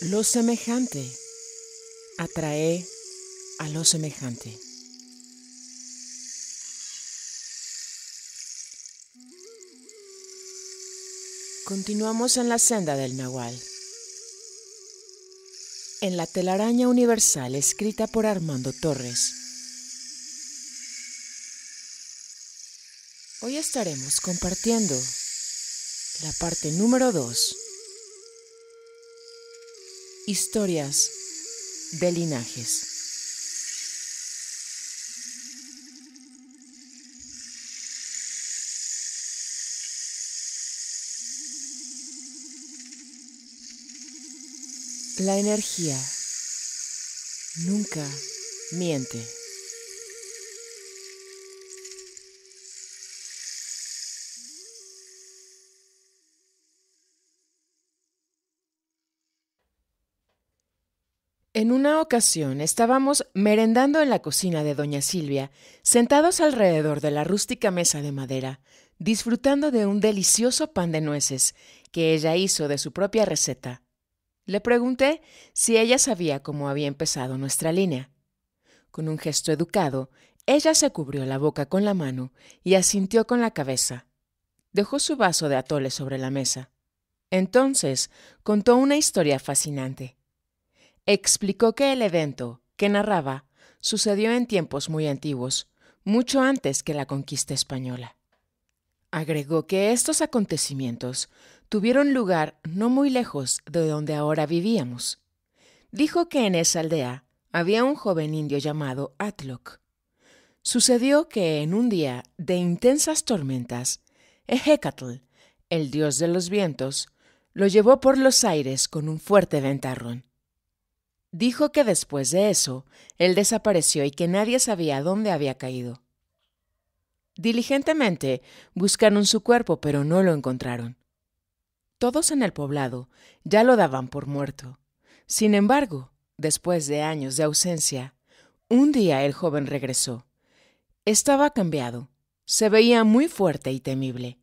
Lo semejante atrae a lo semejante. Continuamos en la senda del Nahual. En la telaraña universal escrita por Armando Torres. Hoy estaremos compartiendo la parte número 2 Historias de linajes. La energía nunca miente. En una ocasión estábamos merendando en la cocina de doña Silvia, sentados alrededor de la rústica mesa de madera, disfrutando de un delicioso pan de nueces que ella hizo de su propia receta. Le pregunté si ella sabía cómo había empezado nuestra línea. Con un gesto educado, ella se cubrió la boca con la mano y asintió con la cabeza. Dejó su vaso de atole sobre la mesa. Entonces contó una historia fascinante explicó que el evento, que narraba, sucedió en tiempos muy antiguos, mucho antes que la conquista española. Agregó que estos acontecimientos tuvieron lugar no muy lejos de donde ahora vivíamos. Dijo que en esa aldea había un joven indio llamado Atlock. Sucedió que en un día de intensas tormentas, Ehecatl, el dios de los vientos, lo llevó por los aires con un fuerte ventarrón. Dijo que después de eso, él desapareció y que nadie sabía dónde había caído. Diligentemente buscaron su cuerpo, pero no lo encontraron. Todos en el poblado ya lo daban por muerto. Sin embargo, después de años de ausencia, un día el joven regresó. Estaba cambiado, se veía muy fuerte y temible.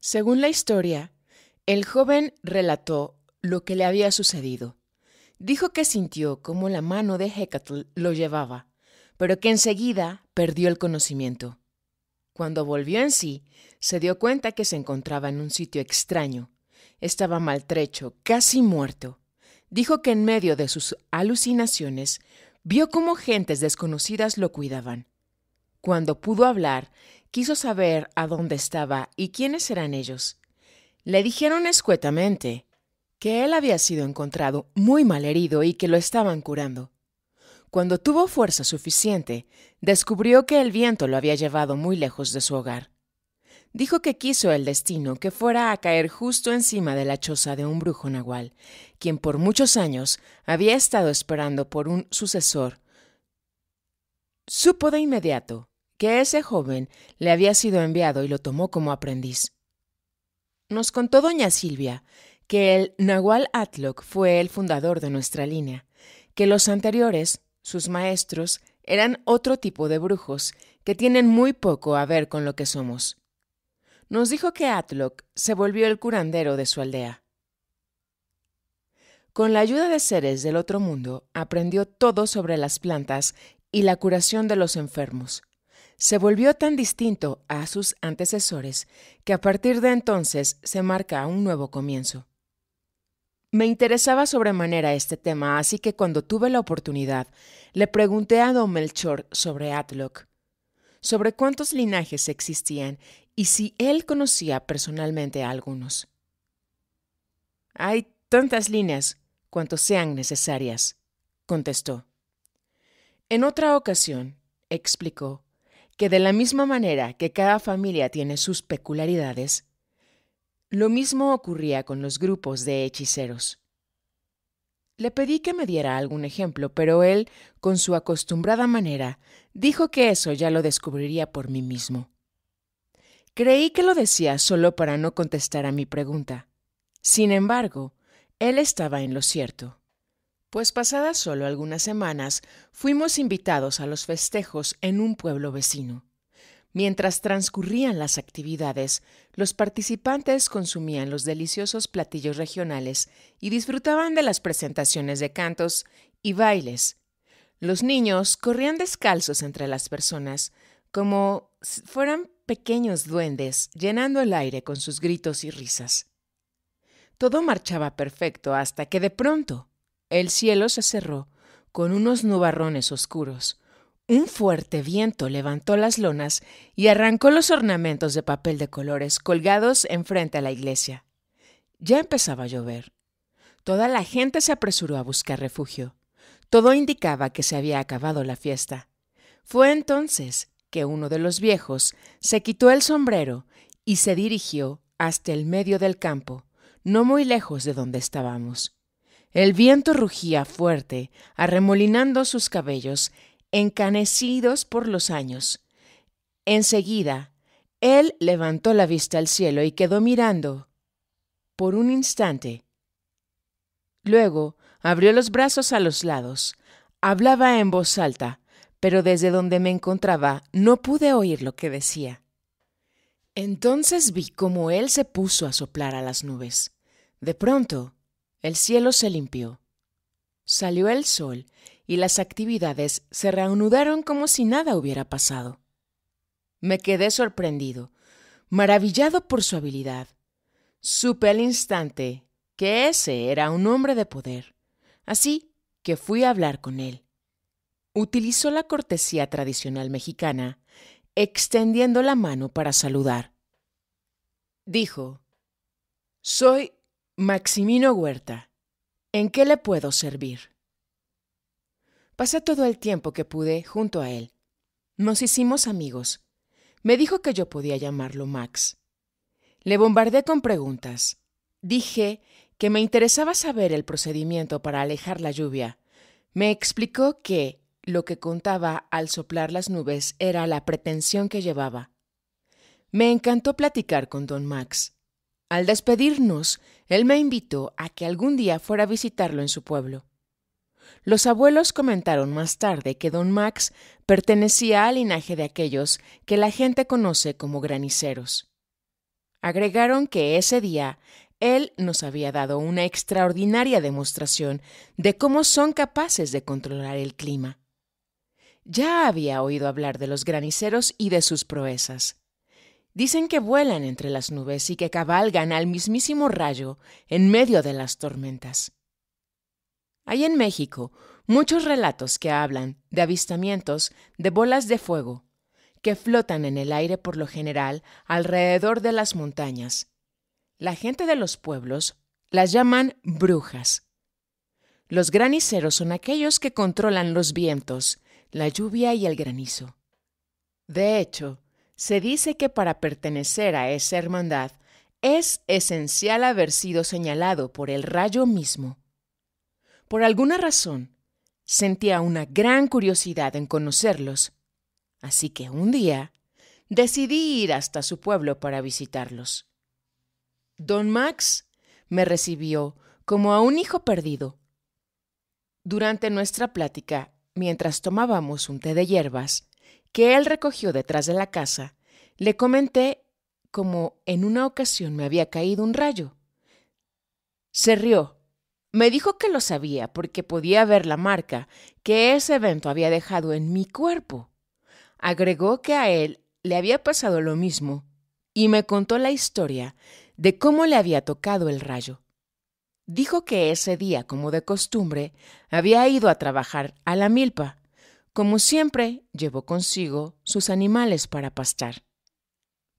Según la historia, el joven relató lo que le había sucedido Dijo que sintió como la mano de Hecatl lo llevaba, pero que enseguida perdió el conocimiento. Cuando volvió en sí, se dio cuenta que se encontraba en un sitio extraño. Estaba maltrecho, casi muerto. Dijo que en medio de sus alucinaciones vio cómo gentes desconocidas lo cuidaban. Cuando pudo hablar, quiso saber a dónde estaba y quiénes eran ellos. Le dijeron escuetamente que él había sido encontrado muy mal herido y que lo estaban curando. Cuando tuvo fuerza suficiente, descubrió que el viento lo había llevado muy lejos de su hogar. Dijo que quiso el destino que fuera a caer justo encima de la choza de un brujo nahual, quien por muchos años había estado esperando por un sucesor. Supo de inmediato que ese joven le había sido enviado y lo tomó como aprendiz. Nos contó doña Silvia que el Nahual Atloc fue el fundador de nuestra línea, que los anteriores, sus maestros, eran otro tipo de brujos que tienen muy poco a ver con lo que somos. Nos dijo que Atloc se volvió el curandero de su aldea. Con la ayuda de seres del otro mundo, aprendió todo sobre las plantas y la curación de los enfermos. Se volvió tan distinto a sus antecesores que a partir de entonces se marca un nuevo comienzo. Me interesaba sobremanera este tema, así que cuando tuve la oportunidad, le pregunté a don Melchor sobre Atlock, sobre cuántos linajes existían y si él conocía personalmente a algunos. Hay tantas líneas cuanto sean necesarias, contestó. En otra ocasión, explicó, que de la misma manera que cada familia tiene sus peculiaridades, lo mismo ocurría con los grupos de hechiceros. Le pedí que me diera algún ejemplo, pero él, con su acostumbrada manera, dijo que eso ya lo descubriría por mí mismo. Creí que lo decía solo para no contestar a mi pregunta. Sin embargo, él estaba en lo cierto. Pues pasadas solo algunas semanas, fuimos invitados a los festejos en un pueblo vecino. Mientras transcurrían las actividades, los participantes consumían los deliciosos platillos regionales y disfrutaban de las presentaciones de cantos y bailes. Los niños corrían descalzos entre las personas, como si fueran pequeños duendes, llenando el aire con sus gritos y risas. Todo marchaba perfecto hasta que de pronto el cielo se cerró con unos nubarrones oscuros, un fuerte viento levantó las lonas y arrancó los ornamentos de papel de colores colgados enfrente a la iglesia. Ya empezaba a llover. Toda la gente se apresuró a buscar refugio. Todo indicaba que se había acabado la fiesta. Fue entonces que uno de los viejos se quitó el sombrero y se dirigió hasta el medio del campo, no muy lejos de donde estábamos. El viento rugía fuerte, arremolinando sus cabellos encanecidos por los años. Enseguida, él levantó la vista al cielo y quedó mirando por un instante. Luego abrió los brazos a los lados. Hablaba en voz alta, pero desde donde me encontraba no pude oír lo que decía. Entonces vi cómo él se puso a soplar a las nubes. De pronto, el cielo se limpió. Salió el sol y las actividades se reanudaron como si nada hubiera pasado. Me quedé sorprendido, maravillado por su habilidad. Supe al instante que ese era un hombre de poder, así que fui a hablar con él. Utilizó la cortesía tradicional mexicana, extendiendo la mano para saludar. Dijo, Soy Maximino Huerta. ¿En qué le puedo servir? Pasé todo el tiempo que pude junto a él. Nos hicimos amigos. Me dijo que yo podía llamarlo Max. Le bombardé con preguntas. Dije que me interesaba saber el procedimiento para alejar la lluvia. Me explicó que lo que contaba al soplar las nubes era la pretensión que llevaba. Me encantó platicar con don Max. Al despedirnos, él me invitó a que algún día fuera a visitarlo en su pueblo. Los abuelos comentaron más tarde que don Max pertenecía al linaje de aquellos que la gente conoce como graniceros. Agregaron que ese día él nos había dado una extraordinaria demostración de cómo son capaces de controlar el clima. Ya había oído hablar de los graniceros y de sus proezas. Dicen que vuelan entre las nubes y que cabalgan al mismísimo rayo en medio de las tormentas. Hay en México muchos relatos que hablan de avistamientos de bolas de fuego que flotan en el aire por lo general alrededor de las montañas. La gente de los pueblos las llaman brujas. Los graniceros son aquellos que controlan los vientos, la lluvia y el granizo. De hecho, se dice que para pertenecer a esa hermandad es esencial haber sido señalado por el rayo mismo. Por alguna razón, sentía una gran curiosidad en conocerlos, así que un día decidí ir hasta su pueblo para visitarlos. Don Max me recibió como a un hijo perdido. Durante nuestra plática, mientras tomábamos un té de hierbas, que él recogió detrás de la casa, le comenté cómo en una ocasión me había caído un rayo. Se rió me dijo que lo sabía porque podía ver la marca que ese evento había dejado en mi cuerpo. Agregó que a él le había pasado lo mismo y me contó la historia de cómo le había tocado el rayo. Dijo que ese día, como de costumbre, había ido a trabajar a la milpa. Como siempre, llevó consigo sus animales para pastar.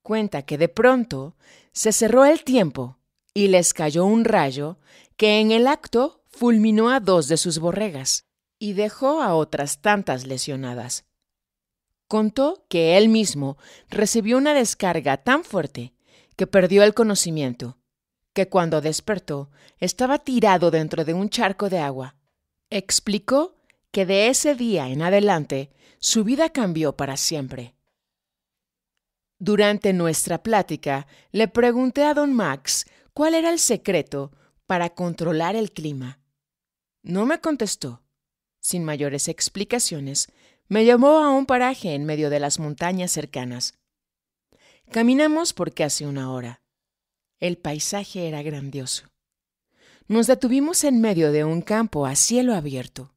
Cuenta que de pronto se cerró el tiempo y les cayó un rayo que en el acto fulminó a dos de sus borregas y dejó a otras tantas lesionadas. Contó que él mismo recibió una descarga tan fuerte que perdió el conocimiento, que cuando despertó estaba tirado dentro de un charco de agua. Explicó que de ese día en adelante su vida cambió para siempre. Durante nuestra plática le pregunté a don Max cuál era el secreto para controlar el clima. No me contestó. Sin mayores explicaciones, me llamó a un paraje en medio de las montañas cercanas. Caminamos por casi una hora. El paisaje era grandioso. Nos detuvimos en medio de un campo a cielo abierto.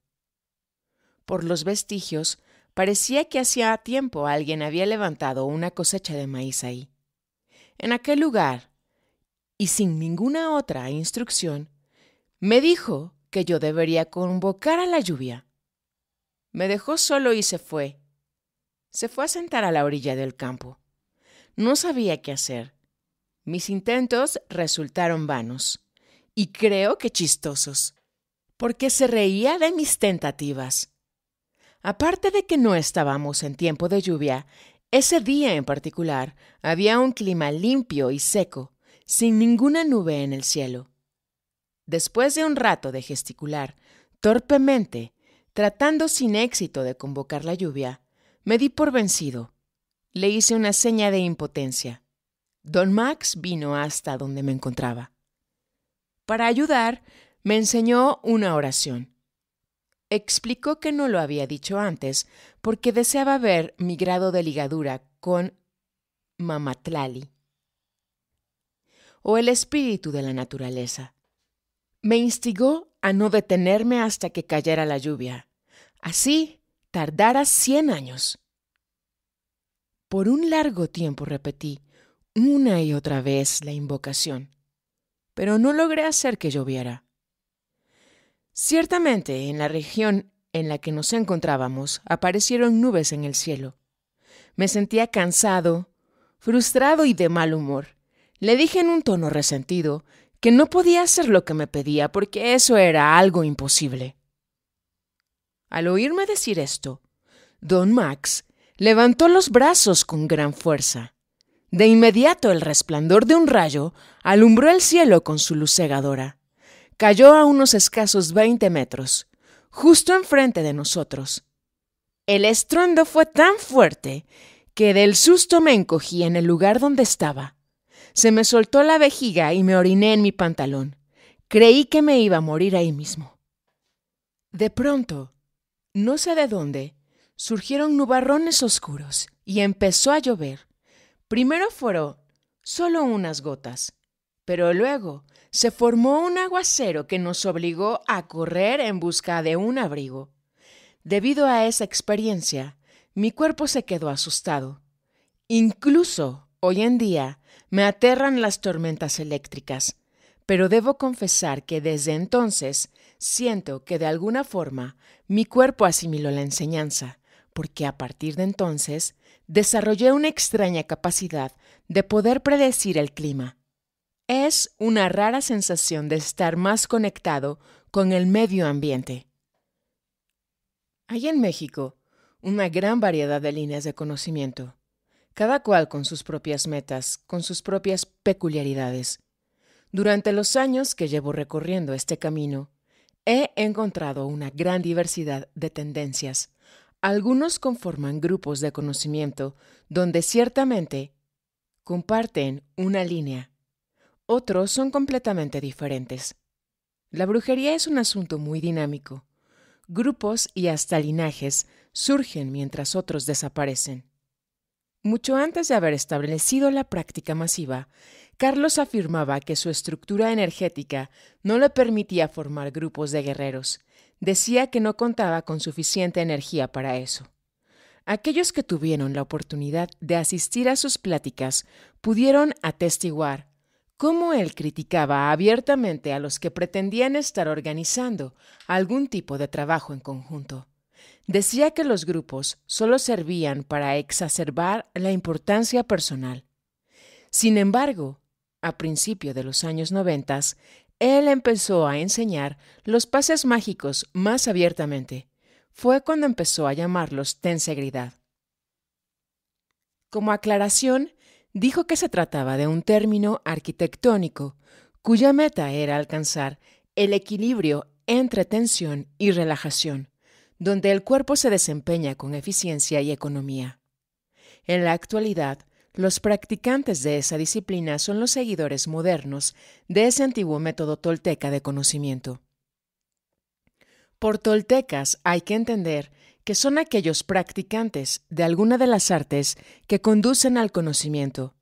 Por los vestigios, parecía que hacía tiempo alguien había levantado una cosecha de maíz ahí. En aquel lugar, y sin ninguna otra instrucción, me dijo que yo debería convocar a la lluvia. Me dejó solo y se fue. Se fue a sentar a la orilla del campo. No sabía qué hacer. Mis intentos resultaron vanos y creo que chistosos, porque se reía de mis tentativas. Aparte de que no estábamos en tiempo de lluvia, ese día en particular había un clima limpio y seco, sin ninguna nube en el cielo. Después de un rato de gesticular, torpemente, tratando sin éxito de convocar la lluvia, me di por vencido. Le hice una seña de impotencia. Don Max vino hasta donde me encontraba. Para ayudar, me enseñó una oración. Explicó que no lo había dicho antes porque deseaba ver mi grado de ligadura con Mamatlali o el espíritu de la naturaleza. Me instigó a no detenerme hasta que cayera la lluvia. Así tardara cien años. Por un largo tiempo repetí una y otra vez la invocación, pero no logré hacer que lloviera. Ciertamente, en la región en la que nos encontrábamos aparecieron nubes en el cielo. Me sentía cansado, frustrado y de mal humor. Le dije en un tono resentido que no podía hacer lo que me pedía porque eso era algo imposible. Al oírme decir esto, don Max levantó los brazos con gran fuerza. De inmediato el resplandor de un rayo alumbró el cielo con su luz cegadora. Cayó a unos escasos veinte metros, justo enfrente de nosotros. El estruendo fue tan fuerte que del susto me encogí en el lugar donde estaba. Se me soltó la vejiga y me oriné en mi pantalón. Creí que me iba a morir ahí mismo. De pronto, no sé de dónde, surgieron nubarrones oscuros y empezó a llover. Primero fueron solo unas gotas, pero luego se formó un aguacero que nos obligó a correr en busca de un abrigo. Debido a esa experiencia, mi cuerpo se quedó asustado. Incluso Hoy en día me aterran las tormentas eléctricas, pero debo confesar que desde entonces siento que de alguna forma mi cuerpo asimiló la enseñanza, porque a partir de entonces desarrollé una extraña capacidad de poder predecir el clima. Es una rara sensación de estar más conectado con el medio ambiente. Hay en México una gran variedad de líneas de conocimiento cada cual con sus propias metas, con sus propias peculiaridades. Durante los años que llevo recorriendo este camino, he encontrado una gran diversidad de tendencias. Algunos conforman grupos de conocimiento donde ciertamente comparten una línea. Otros son completamente diferentes. La brujería es un asunto muy dinámico. Grupos y hasta linajes surgen mientras otros desaparecen. Mucho antes de haber establecido la práctica masiva, Carlos afirmaba que su estructura energética no le permitía formar grupos de guerreros. Decía que no contaba con suficiente energía para eso. Aquellos que tuvieron la oportunidad de asistir a sus pláticas pudieron atestiguar cómo él criticaba abiertamente a los que pretendían estar organizando algún tipo de trabajo en conjunto. Decía que los grupos solo servían para exacerbar la importancia personal. Sin embargo, a principio de los años noventas, él empezó a enseñar los pases mágicos más abiertamente. Fue cuando empezó a llamarlos tensegridad. Como aclaración, dijo que se trataba de un término arquitectónico cuya meta era alcanzar el equilibrio entre tensión y relajación, donde el cuerpo se desempeña con eficiencia y economía. En la actualidad, los practicantes de esa disciplina son los seguidores modernos de ese antiguo método tolteca de conocimiento. Por toltecas hay que entender que son aquellos practicantes de alguna de las artes que conducen al conocimiento.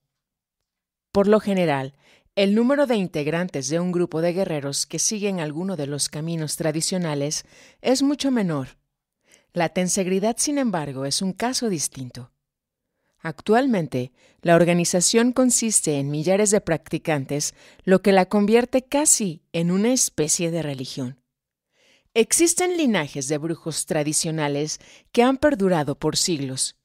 Por lo general, el número de integrantes de un grupo de guerreros que siguen alguno de los caminos tradicionales es mucho menor la tensegridad, sin embargo, es un caso distinto. Actualmente, la organización consiste en millares de practicantes, lo que la convierte casi en una especie de religión. Existen linajes de brujos tradicionales que han perdurado por siglos.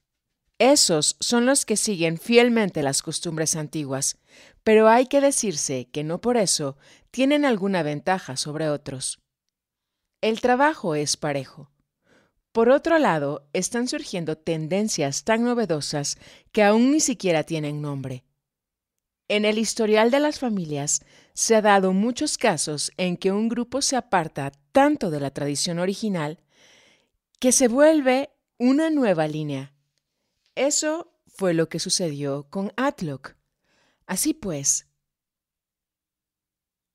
Esos son los que siguen fielmente las costumbres antiguas, pero hay que decirse que no por eso tienen alguna ventaja sobre otros. El trabajo es parejo. Por otro lado, están surgiendo tendencias tan novedosas que aún ni siquiera tienen nombre. En el historial de las familias se ha dado muchos casos en que un grupo se aparta tanto de la tradición original que se vuelve una nueva línea. Eso fue lo que sucedió con Atlock. Así pues,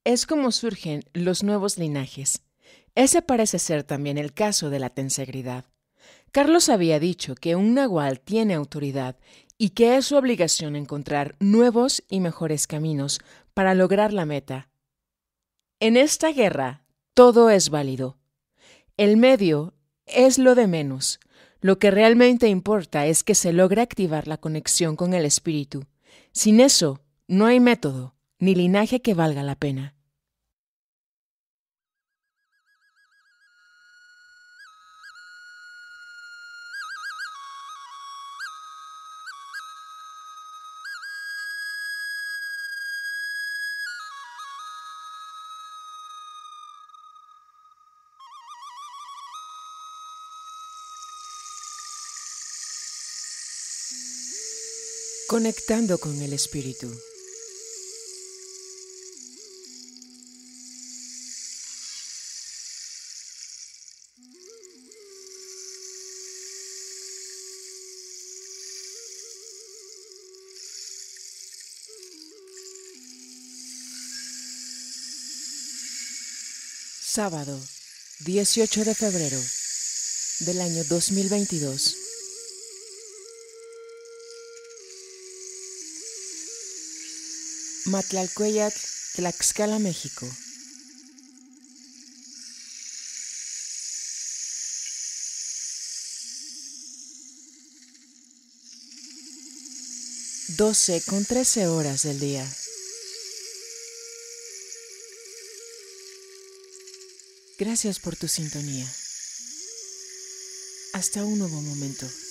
es como surgen los nuevos linajes. Ese parece ser también el caso de la tensegridad. Carlos había dicho que un nahual tiene autoridad y que es su obligación encontrar nuevos y mejores caminos para lograr la meta. En esta guerra, todo es válido. El medio es lo de menos. Lo que realmente importa es que se logre activar la conexión con el espíritu. Sin eso, no hay método, ni linaje que valga la pena. conectando con el espíritu. Sábado 18 de febrero del año 2022. Matlalcuellatl, Tlaxcala, México. Doce con trece horas del día. Gracias por tu sintonía. Hasta un nuevo momento.